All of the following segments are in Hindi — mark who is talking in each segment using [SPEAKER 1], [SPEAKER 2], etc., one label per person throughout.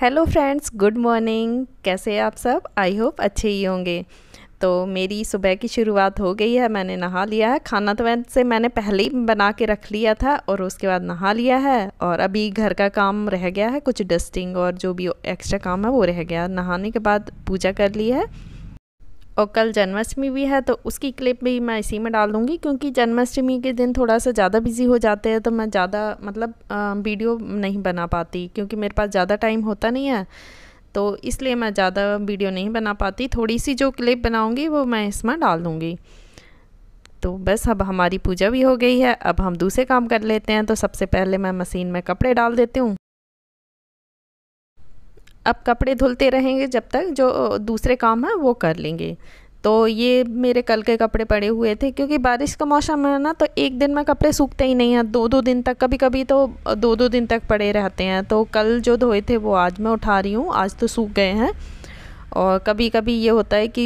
[SPEAKER 1] हेलो फ्रेंड्स गुड मॉर्निंग कैसे आप सब आई होप अच्छे ही होंगे तो मेरी सुबह की शुरुआत हो गई है मैंने नहा लिया है खाना तो वैसे मैंने पहले ही बना के रख लिया था और उसके बाद नहा लिया है और अभी घर का काम रह गया है कुछ डस्टिंग और जो भी एक्स्ट्रा काम है वो रह गया नहाने के बाद पूजा कर ली है और कल जन्माष्टमी भी है तो उसकी क्लिप भी मैं इसी में डाल दूँगी क्योंकि जन्माष्टमी के दिन थोड़ा सा ज़्यादा बिजी हो जाते हैं तो मैं ज़्यादा मतलब वीडियो नहीं बना पाती क्योंकि मेरे पास ज़्यादा टाइम होता नहीं है तो इसलिए मैं ज़्यादा वीडियो नहीं बना पाती थोड़ी सी जो क्लिप बनाऊँगी वो मैं इसमें डाल दूँगी तो बस अब हमारी पूजा भी हो गई है अब हम दूसरे काम कर लेते हैं तो सबसे पहले मैं मशीन में कपड़े डाल देती हूँ अब कपड़े धुलते रहेंगे जब तक जो दूसरे काम हैं वो कर लेंगे तो ये मेरे कल के कपड़े पड़े हुए थे क्योंकि बारिश का मौसम है ना तो एक दिन में कपड़े सूखते ही नहीं हैं दो दो दिन तक कभी कभी तो दो दो दिन तक पड़े रहते हैं तो कल जो धोए थे वो आज मैं उठा रही हूँ आज तो सूख गए हैं और कभी कभी ये होता है कि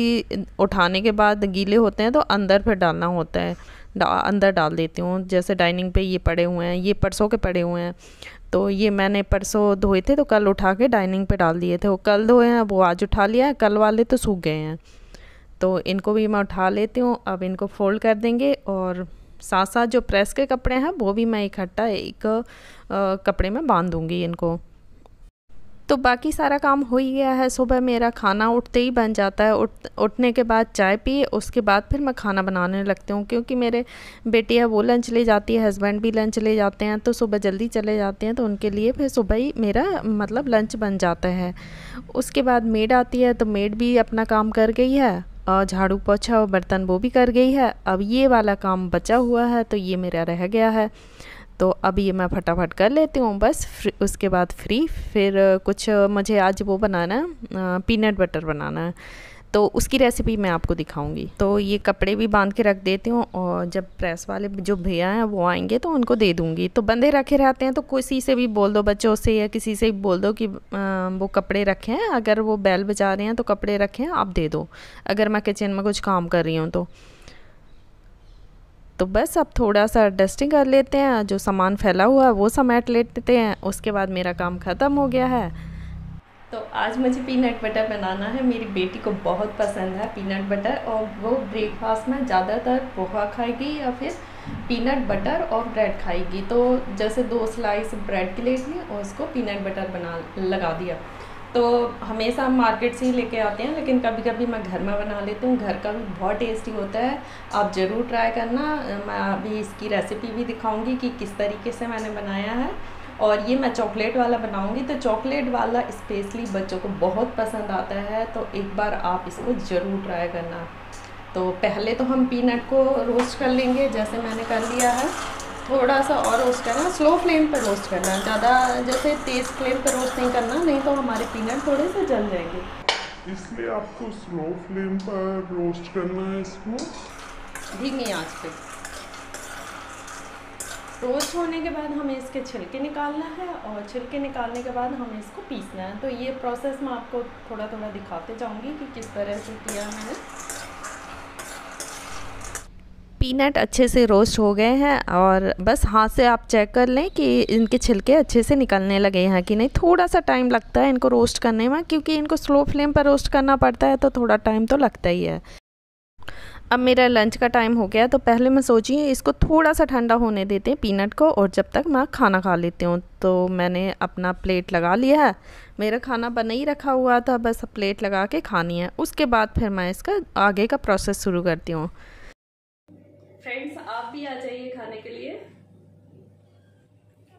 [SPEAKER 1] उठाने के बाद गीले होते हैं तो अंदर फिर डालना होता है डा, अंदर डाल देती हूँ जैसे डाइनिंग पे ये पड़े हुए हैं ये परसों के पड़े हुए हैं तो ये मैंने परसों धोए थे तो कल उठा के डाइनिंग पे डाल दिए थे वो कल धोए हैं वो आज उठा लिया है कल वाले तो सूख गए हैं तो इनको भी मैं उठा लेती हूँ अब इनको फोल्ड कर देंगे और साथ साथ जो प्रेस के कपड़े हैं वो भी मैं इकट्ठा एक, एक आ, कपड़े में बांध दूँगी इनको तो बाकी सारा काम हो ही गया है सुबह मेरा खाना उठते ही बन जाता है उठ उठने के बाद चाय पी उसके बाद फिर मैं खाना बनाने लगती हूँ क्योंकि मेरे बेटी है वो लंच ले जाती है हस्बैंड भी लंच ले जाते हैं तो सुबह जल्दी चले जाते हैं तो उनके लिए फिर सुबह ही मेरा मतलब लंच बन जाता है उसके बाद मेड आती है तो मेड भी अपना काम कर गई है और झाड़ू पोछा और बर्तन वो भी कर गई है अब ये वाला काम बचा हुआ है तो ये मेरा रह गया है तो अब ये मैं फटाफट कर लेती हूँ बस उसके बाद फ्री फिर कुछ मुझे आज वो बनाना है पीनट बटर बनाना है तो उसकी रेसिपी मैं आपको दिखाऊंगी तो ये कपड़े भी बांध के रख देती हूँ और जब प्रेस वाले जो भैया हैं वो आएंगे तो उनको दे दूँगी तो बंधे रखे रहते हैं तो किसी से भी बोल दो बच्चों से या किसी से भी बोल दो कि वो कपड़े रखें अगर वो बैल बजा रहे हैं तो कपड़े रखें आप दे दो अगर मैं किचन में कुछ काम कर रही हूँ तो तो बस अब थोड़ा सा डस्टिंग कर लेते हैं जो सामान फैला हुआ है वो समेट लेते हैं उसके बाद मेरा काम ख़त्म हो गया है तो आज मुझे पीनट बटर बनाना है मेरी बेटी को बहुत पसंद है पीनट बटर और वो ब्रेकफास्ट में ज़्यादातर पोहा खाएगी या फिर पीनट बटर और ब्रेड खाएगी तो जैसे दो स्लाइस ब्रेड की ले ली और उसको पीनट बटर बना लगा दिया तो हमेशा हम मार्केट से ही लेके आते हैं लेकिन कभी कभी मैं घर में बना लेती हूँ घर का भी बहुत टेस्टी होता है आप ज़रूर ट्राई करना मैं अभी इसकी रेसिपी भी दिखाऊंगी कि किस तरीके से मैंने बनाया है और ये मैं चॉकलेट वाला बनाऊंगी तो चॉकलेट वाला स्पेशली बच्चों को बहुत पसंद आता है तो एक बार आप इसको ज़रूर ट्राई करना तो पहले तो हम पीनट को रोस्ट कर लेंगे जैसे मैंने कर लिया है थोड़ा सा और रोस्ट करना स्लो फ्लेम पर रोस्ट करना ज़्यादा जैसे तेज़ फ्लेम पर रोस्ट नहीं करना नहीं तो हमारे पीनट थोड़े से जल जाएंगे इसलिए आपको स्लो फ्लेम पर रोस्ट करना है इसको धीमी आँच पे रोस्ट होने के बाद हमें इसके छिलके निकालना है और छिलके निकालने के बाद हमें इसको पीसना है तो ये प्रोसेस मैं आपको थोड़ा थोड़ा दिखाते जाऊँगी कि किस तरह से किया मैंने पीनट अच्छे से रोस्ट हो गए हैं और बस हाथ से आप चेक कर लें कि इनके छिलके अच्छे से निकलने लगे हैं कि नहीं थोड़ा सा टाइम लगता है इनको रोस्ट करने में क्योंकि इनको स्लो फ्लेम पर रोस्ट करना पड़ता है तो थोड़ा टाइम तो लगता ही है अब मेरा लंच का टाइम हो गया तो पहले मैं सोची इसको थोड़ा सा ठंडा होने देते हैं पीनट को और जब तक मैं खाना खा लेती हूँ तो मैंने अपना प्लेट लगा लिया है मेरा खाना बना ही रखा हुआ था बस प्लेट लगा के खानी है उसके बाद फिर मैं इसका आगे का प्रोसेस शुरू करती हूँ फ्रेंड्स आप भी आ जाइए खाने के लिए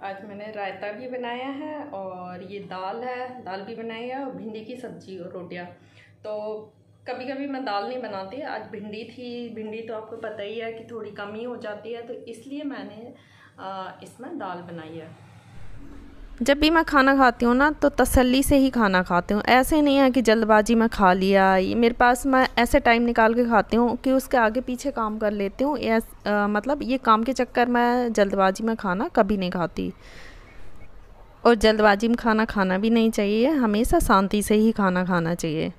[SPEAKER 1] आज मैंने रायता भी बनाया है और ये दाल है दाल भी बनाई है और भिंडी की सब्जी और रोटियाँ तो कभी कभी मैं दाल नहीं बनाती आज भिंडी थी भिंडी तो आपको पता ही है कि थोड़ी कमी हो जाती है तो इसलिए मैंने इसमें दाल बनाई है जब भी मैं खाना खाती हूँ ना तो तसल्ली से ही खाना खाती हूँ ऐसे नहीं है कि जल्दबाजी में खा लिया ये मेरे पास मैं ऐसे टाइम निकाल के खाती हूँ कि उसके आगे पीछे काम कर लेती हूँ मतलब ये काम के चक्कर मैं जल्दबाजी में खाना कभी नहीं खाती और जल्दबाजी में खाना खाना भी नहीं चाहिए हमेशा शांति से ही खाना खाना चाहिए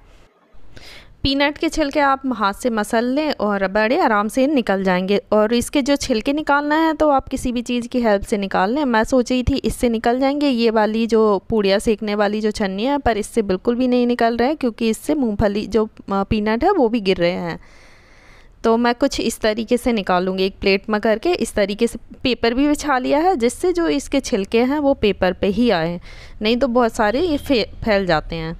[SPEAKER 1] पीनट के छिलके आप हाथ से मसल लें और बड़े आराम से निकल जाएंगे और इसके जो छिलके निकालना है तो आप किसी भी चीज़ की हेल्प से निकाल लें मैं सोच रही थी इससे निकल जाएंगे ये वाली जो पूड़िया सेकने वाली जो छन्नी है पर इससे बिल्कुल भी नहीं निकल रहा है क्योंकि इससे मूँगफली जो पीनट है वो भी गिर रहे हैं तो मैं कुछ इस तरीके से निकालूंगी एक प्लेट में करके इस तरीके से पेपर भी बिछा लिया है जिससे जो इसके छिलके हैं वो पेपर पे ही आए नहीं तो बहुत सारे ये फैल जाते हैं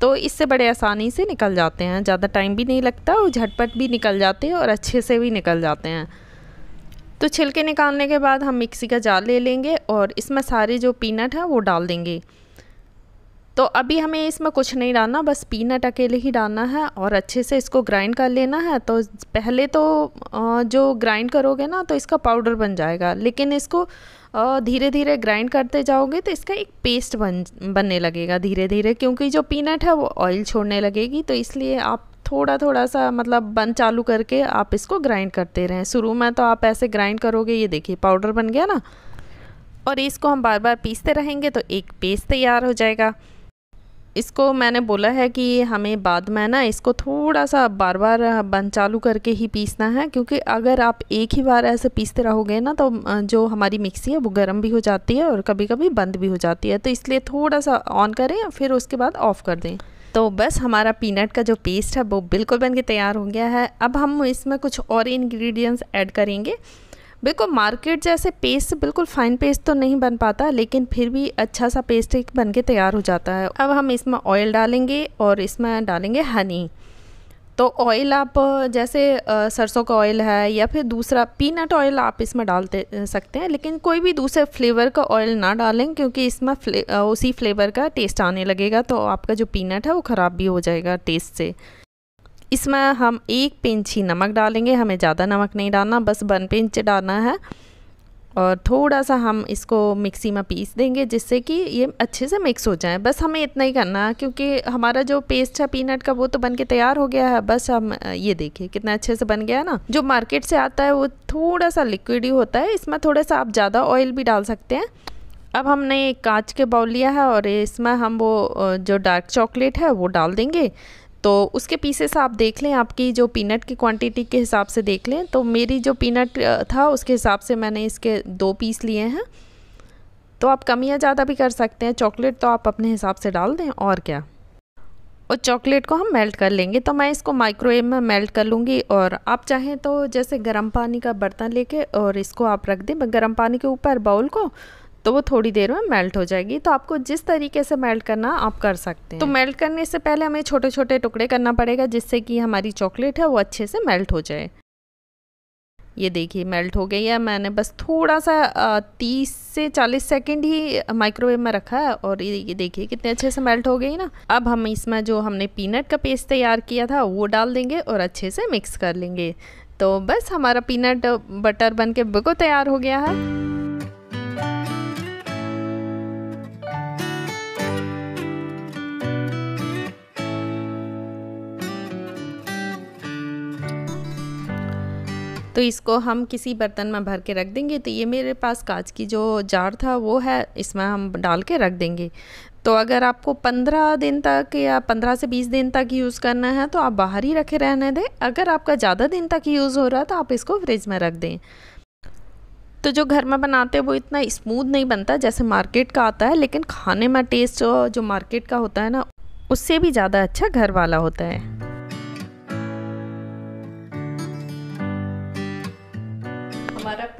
[SPEAKER 1] तो इससे बड़े आसानी से निकल जाते हैं ज़्यादा टाइम भी नहीं लगता और झटपट भी निकल जाते हैं और अच्छे से भी निकल जाते हैं तो छिलके निकालने के बाद हम मिक्सी का जार ले लेंगे और इसमें सारे जो पीनट हैं वो डाल देंगे तो अभी हमें इसमें कुछ नहीं डालना बस पीनट अकेले ही डालना है और अच्छे से इसको ग्राइंड कर लेना है तो पहले तो जो ग्राइंड करोगे ना तो इसका पाउडर बन जाएगा लेकिन इसको धीरे धीरे ग्राइंड करते जाओगे तो इसका एक पेस्ट बन बनने लगेगा धीरे धीरे क्योंकि जो पीनट है वो ऑयल छोड़ने लगेगी तो इसलिए आप थोड़ा थोड़ा सा मतलब बन चालू करके आप इसको ग्राइंड करते रहें शुरू में तो आप ऐसे ग्राइंड करोगे ये देखिए पाउडर बन गया ना और इसको हम बार बार पीसते रहेंगे तो एक पेस्ट तैयार हो जाएगा इसको मैंने बोला है कि हमें बाद में ना इसको थोड़ा सा बार बार बंद चालू करके ही पीसना है क्योंकि अगर आप एक ही बार ऐसे पीसते रहोगे ना तो जो हमारी मिक्सी है वो गर्म भी हो जाती है और कभी कभी बंद भी हो जाती है तो इसलिए थोड़ा सा ऑन करें फिर उसके बाद ऑफ़ कर दें तो बस हमारा पीनट का जो पेस्ट है वो बिल्कुल बन के तैयार हो गया है अब हम इसमें कुछ और इन्ग्रीडियंट्स ऐड करेंगे बिल्कुल मार्केट जैसे पेस्ट बिल्कुल फाइन पेस्ट तो नहीं बन पाता लेकिन फिर भी अच्छा सा पेस्ट एक बन के तैयार हो जाता है अब हम इसमें ऑयल डालेंगे और इसमें डालेंगे हनी तो ऑयल आप जैसे सरसों का ऑयल है या फिर दूसरा पीनट ऑयल आप इसमें डालते सकते हैं लेकिन कोई भी दूसरे फ्लेवर का ऑयल ना डालें क्योंकि इसमें फ्ले, उसी फ्लेवर का टेस्ट आने लगेगा तो आपका जो पीनट है वो ख़राब भी हो जाएगा टेस्ट से इसमें हम एक पिंच ही नमक डालेंगे हमें ज़्यादा नमक नहीं डालना बस वन पिंच डालना है और थोड़ा सा हम इसको मिक्सी में पीस देंगे जिससे कि ये अच्छे से मिक्स हो जाए बस हमें इतना ही करना है क्योंकि हमारा जो पेस्ट है पीनट का वो तो बन के तैयार हो गया है बस हम ये देखिए कितना अच्छे से बन गया है ना जो मार्केट से आता है वो थोड़ा सा लिक्विड ही होता है इसमें थोड़ा सा आप ज़्यादा ऑयल भी डाल सकते हैं अब हमने एक कांच के बाउल लिया है और इसमें हम वो जो डार्क चॉकलेट है वो डाल देंगे तो उसके पीसेस आप देख लें आपकी जो पीनट की क्वांटिटी के हिसाब से देख लें तो मेरी जो पीनट था उसके हिसाब से मैंने इसके दो पीस लिए हैं तो आप कम या ज़्यादा भी कर सकते हैं चॉकलेट तो आप अपने हिसाब से डाल दें और क्या और चॉकलेट को हम मेल्ट कर लेंगे तो मैं इसको माइक्रोवेव में मेल्ट कर लूँगी और आप चाहें तो जैसे गर्म पानी का बर्तन लेके और इसको आप रख दें गर्म पानी के ऊपर बाउल को तो वो थोड़ी देर में मेल्ट हो जाएगी तो आपको जिस तरीके से मेल्ट करना आप कर सकते हैं तो मेल्ट करने से पहले हमें छोटे छोटे टुकड़े करना पड़ेगा जिससे कि हमारी चॉकलेट है वो अच्छे से मेल्ट हो जाए ये देखिए मेल्ट हो गई है मैंने बस थोड़ा सा तीस से चालीस सेकेंड ही माइक्रोवेव में रखा है और ये देखिए कितने अच्छे से मेल्ट हो गई ना अब हम इसमें जो हमने पीनट का पेस्ट तैयार किया था वो डाल देंगे और अच्छे से मिक्स कर लेंगे तो बस हमारा पीनट बटर बन के बिल्कुल तैयार हो गया है तो इसको हम किसी बर्तन में भर के रख देंगे तो ये मेरे पास कांच की जो जार था वो है इसमें हम डाल के रख देंगे तो अगर आपको पंद्रह दिन तक या पंद्रह से बीस दिन तक यूज़ करना है तो आप बाहर ही रखे रहने दें अगर आपका ज़्यादा दिन तक यूज़ हो रहा है तो आप इसको फ्रिज में रख दें तो जो घर में बनाते हैं वो इतना स्मूथ नहीं बनता जैसे मार्केट का आता है लेकिन खाने में टेस्ट जो मार्केट का होता है ना उससे भी ज़्यादा अच्छा घर वाला होता है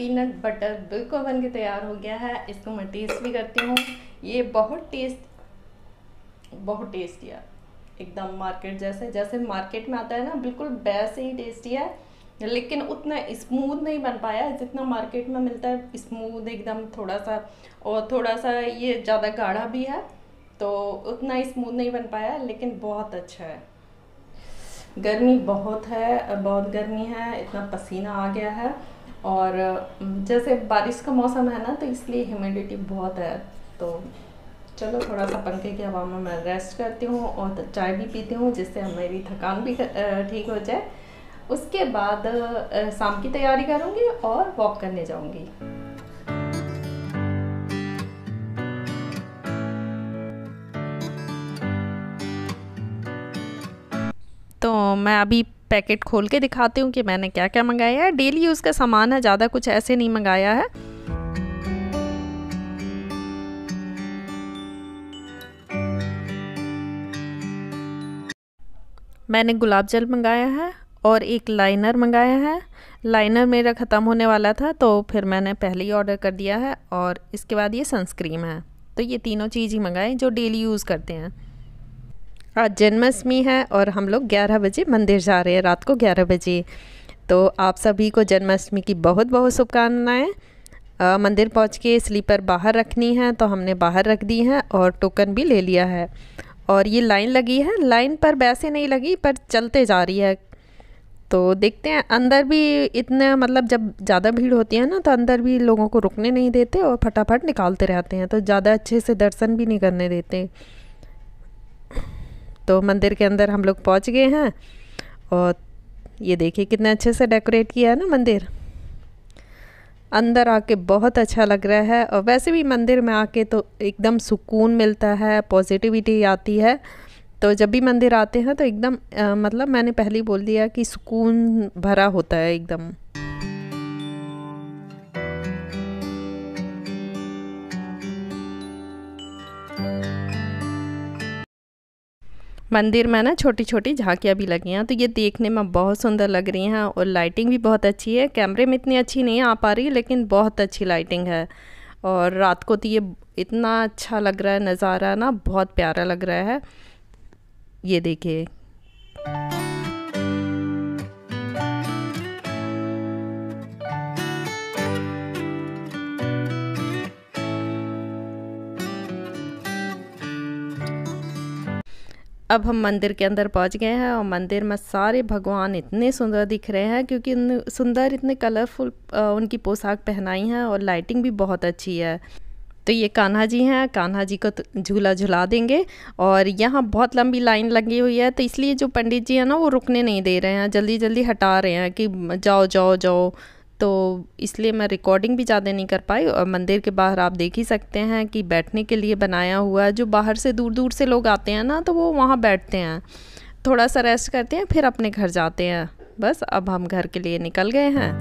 [SPEAKER 1] पीनट बटर बिल्कुल बन के तैयार हो गया है इसको मैं टेस्ट भी करती हूँ ये बहुत टेस्ट बहुत टेस्टी है एकदम मार्केट जैसे जैसे मार्केट में आता है ना बिल्कुल वैसे ही टेस्टी है लेकिन उतना स्मूथ नहीं बन पाया जितना मार्केट में मिलता है स्मूथ एकदम थोड़ा सा और थोड़ा सा ये ज़्यादा गाढ़ा भी है तो उतना स्मूथ नहीं बन पाया लेकिन बहुत अच्छा है गर्मी बहुत है बहुत गर्मी है इतना पसीना आ गया है और जैसे बारिश का मौसम है ना तो इसलिए ह्यूमिडिटी बहुत है तो चलो थोड़ा सा पंखे की हवा में मैं रेस्ट करती हूँ और चाय भी पीती हूँ जिससे मेरी थकान भी ठीक हो जाए उसके बाद शाम की तैयारी करूँगी और वॉक करने जाऊँगी तो मैं अभी पैकेट खोल के दिखाती हूँ कि मैंने क्या क्या मंगाया है डेली यूज़ का सामान है ज़्यादा कुछ ऐसे नहीं मंगाया है मैंने गुलाब जल मंगाया है और एक लाइनर मंगाया है लाइनर मेरा ख़त्म होने वाला था तो फिर मैंने पहले ही ऑर्डर कर दिया है और इसके बाद ये सनस्क्रीम है तो ये तीनों चीज़ ही मंगाए जो डेली यूज़ करते हैं आज हाँ, जन्माष्टमी है और हम लोग ग्यारह बजे मंदिर जा रहे हैं रात को ग्यारह बजे तो आप सभी को जन्माष्टमी की बहुत बहुत शुभकामनाएँ मंदिर पहुंच के स्लीपर बाहर रखनी है तो हमने बाहर रख दी है और टोकन भी ले लिया है और ये लाइन लगी है लाइन पर वैसे नहीं लगी पर चलते जा रही है तो देखते हैं अंदर भी इतने मतलब जब ज़्यादा भीड़ होती है ना तो अंदर भी लोगों को रुकने नहीं देते और फटाफट निकालते रहते हैं तो ज़्यादा अच्छे से दर्शन भी नहीं करने देते तो मंदिर के अंदर हम लोग पहुँच गए हैं और ये देखिए कितने अच्छे से डेकोरेट किया है ना मंदिर अंदर आके बहुत अच्छा लग रहा है और वैसे भी मंदिर में आके तो एकदम सुकून मिलता है पॉजिटिविटी आती है तो जब भी मंदिर आते हैं तो एकदम मतलब मैंने पहले ही बोल दिया कि सुकून भरा होता है एकदम मंदिर में ना छोटी छोटी झांकियां भी लगी हैं तो ये देखने में बहुत सुंदर लग रही हैं और लाइटिंग भी बहुत अच्छी है कैमरे में इतनी अच्छी नहीं आ पा रही लेकिन बहुत अच्छी लाइटिंग है और रात को तो ये इतना अच्छा लग रहा है नज़ारा ना बहुत प्यारा लग रहा है ये देखिए अब हम मंदिर के अंदर पहुंच गए हैं और मंदिर में सारे भगवान इतने सुंदर दिख रहे हैं क्योंकि सुंदर इतने कलरफुल उनकी पोशाक पहनाई है और लाइटिंग भी बहुत अच्छी है तो ये कान्हा जी हैं कान्हा जी को तो झूला झुला देंगे और यहाँ बहुत लंबी लाइन लगी हुई है तो इसलिए जो पंडित जी हैं ना वो रुकने नहीं दे रहे हैं जल्दी जल्दी हटा रहे हैं कि जाओ जाओ जाओ तो इसलिए मैं रिकॉर्डिंग भी ज़्यादा नहीं कर पाई और मंदिर के बाहर आप देख ही सकते हैं कि बैठने के लिए बनाया हुआ है जो बाहर से दूर दूर से लोग आते हैं ना तो वो वहाँ बैठते हैं थोड़ा सा रेस्ट करते हैं फिर अपने घर जाते हैं बस अब हम घर के लिए निकल गए हैं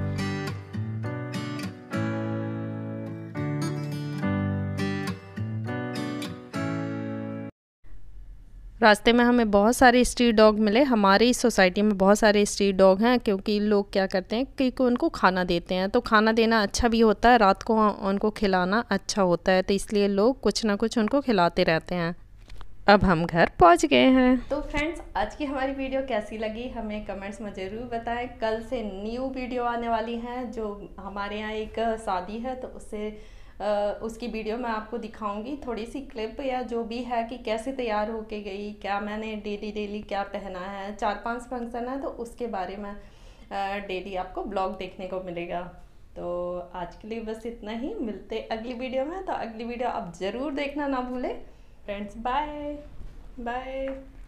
[SPEAKER 1] रास्ते में हमें बहुत सारे स्ट्रीट डॉग मिले हमारे सोसाइटी में बहुत सारे स्ट्रीट डॉग हैं क्योंकि लोग क्या करते हैं कि उनको खाना देते हैं तो खाना देना अच्छा भी होता है रात को हाँ, उनको खिलाना अच्छा होता है तो इसलिए लोग कुछ ना कुछ उनको खिलाते रहते हैं अब हम घर पहुंच गए हैं तो फ्रेंड्स आज की हमारी वीडियो कैसी लगी हमें कमेंट्स में ज़रूर बताएं कल से न्यू वीडियो आने वाली है जो हमारे यहाँ एक शादी है तो उससे उसकी वीडियो मैं आपको दिखाऊंगी थोड़ी सी क्लिप या जो भी है कि कैसे तैयार होके गई क्या मैंने डेली डेली क्या पहना है चार पांच फंक्शन है तो उसके बारे में डेली आपको ब्लॉग देखने को मिलेगा तो आज के लिए बस इतना ही मिलते अगली वीडियो में तो अगली वीडियो आप ज़रूर देखना ना भूलें फ्रेंड्स बाय बाय